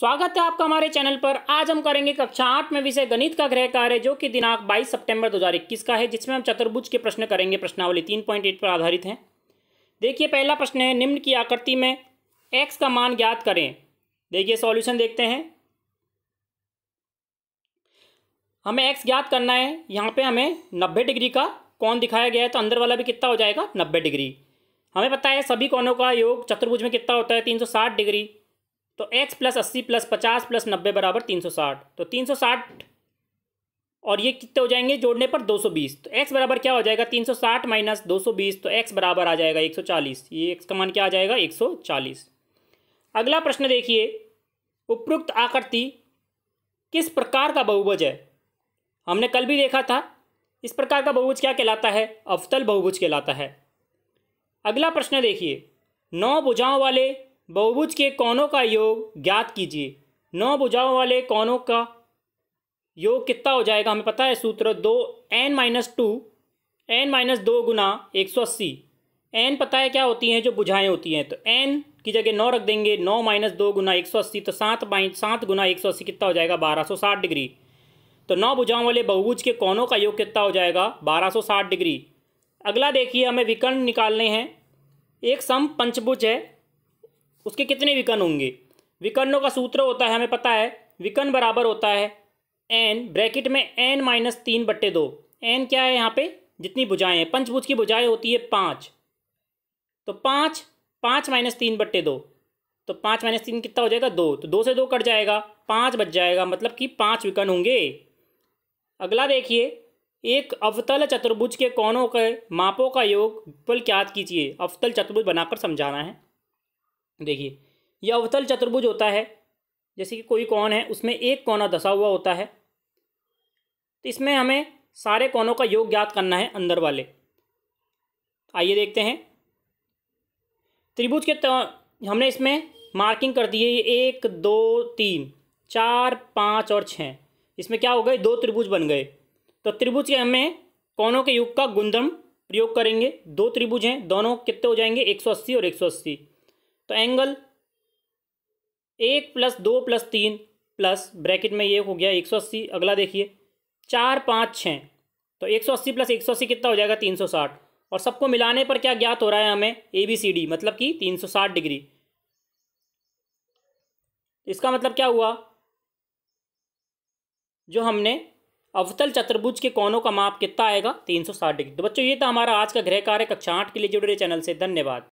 स्वागत है आपका हमारे चैनल पर आज हम करेंगे कक्षा आठ में विषय गणित का गृह कार्य जो कि दिनांक 22 सितंबर 2021 का है जिसमें हम चतुर्भुज के प्रश्न करेंगे प्रश्नावली 3.8 पर आधारित है देखिए पहला प्रश्न है निम्न की आकृति में एक्स का मान ज्ञात करें देखिए सॉल्यूशन देखते हैं हमें एक्स ज्ञात करना है यहाँ पर हमें नब्बे डिग्री का कौन दिखाया गया है तो अंदर वाला भी कितना हो जाएगा नब्बे डिग्री हमें पता है सभी कौनों का योग चतुर्भुज में कितना होता है तीन डिग्री तो x प्लस अस्सी प्लस पचास प्लस नब्बे बराबर तीन सौ साठ तो तीन सौ साठ और ये कितने हो जाएंगे जोड़ने पर दो सौ बीस तो x बराबर क्या हो जाएगा तीन सौ साठ माइनस दो सौ बीस तो x बराबर आ जाएगा एक सौ चालीस ये x का मान क्या आ जाएगा एक सौ चालीस अगला प्रश्न देखिए उपरोक्त आकृति किस प्रकार का बहुभुज है हमने कल भी देखा था इस प्रकार का बहुभुज क्या कहलाता है अवतल बहुभुज कहलाता है अगला प्रश्न देखिए नौ भुजाओं वाले बहुभुज के कोणों का योग ज्ञात कीजिए नौ भुजाओं वाले कोणों का योग कितना हो जाएगा हमें पता है सूत्र दो n minus two n minus दो गुना एक सौ अस्सी एन पता है क्या होती हैं जो बुझाएँ होती हैं तो एन की जगह नौ रख देंगे नौ माइनस दो गुना एक सौ अस्सी तो सात माइन सात गुना एक सौ अस्सी कितना हो जाएगा बारह सौ साठ डिग्री तो नौ भुजाओं वाले बहुभुज के कोणों का योग कितना हो जाएगा बारह सौ साठ डिग्री अगला देखिए हमें विकर्ण निकालने हैं एक सम पंचभुज है उसके कितने विकर्ण होंगे विकर्णों का सूत्र होता है हमें पता है विकर्ण बराबर होता है एन ब्रैकेट में एन माइनस तीन बट्टे दो एन क्या है यहाँ पे जितनी भुजाएं हैं पंचभुज की भुजाएं होती है पाँच तो पाँच पाँच माइनस तीन बट्टे दो तो पाँच माइनस तीन कितना हो जाएगा दो तो दो से दो कट जाएगा पाँच बच जाएगा मतलब कि पाँच विकर्ण होंगे अगला देखिए एक अवतल चतुर्भुज के कोणों के मापों का योग कुल क्या कीजिए अवतल चतुर्भुज बनाकर समझाना है देखिए यह अवतल चतुर्भुज होता है जैसे कि कोई कौन है उसमें एक कोना दसा हुआ होता है तो इसमें हमें सारे कोनों का योग ज्ञात करना है अंदर वाले आइए देखते हैं त्रिभुज के हमने इसमें मार्किंग कर दी है ये एक दो तीन चार पाँच और छः इसमें क्या हो गए दो त्रिभुज बन गए तो त्रिभुज के हमें कोनों के युग का गुंदम प्रयोग करेंगे दो त्रिभुज हैं दोनों कितने हो जाएंगे 180 और अस्सी तो एंगल एक प्लस दो प्लस तीन प्लस ब्रैकेट में ये हो गया एक सौ अस्सी अगला देखिए चार पाँच छः तो एक सौ अस्सी प्लस एक सौ अस्सी कितना हो जाएगा तीन सौ साठ और सबको मिलाने पर क्या ज्ञात हो रहा है हमें ए बी सी डी मतलब कि तीन सौ साठ डिग्री इसका मतलब क्या हुआ जो हमने अवतल चतुर्भुज के कोनों का माप कितना आएगा तीन सौ साठ डिग्री तो बच्चों ये था हमारा आज का गृह कार्य कक्षा आठ के लिए जुड़े चैनल से धन्यवाद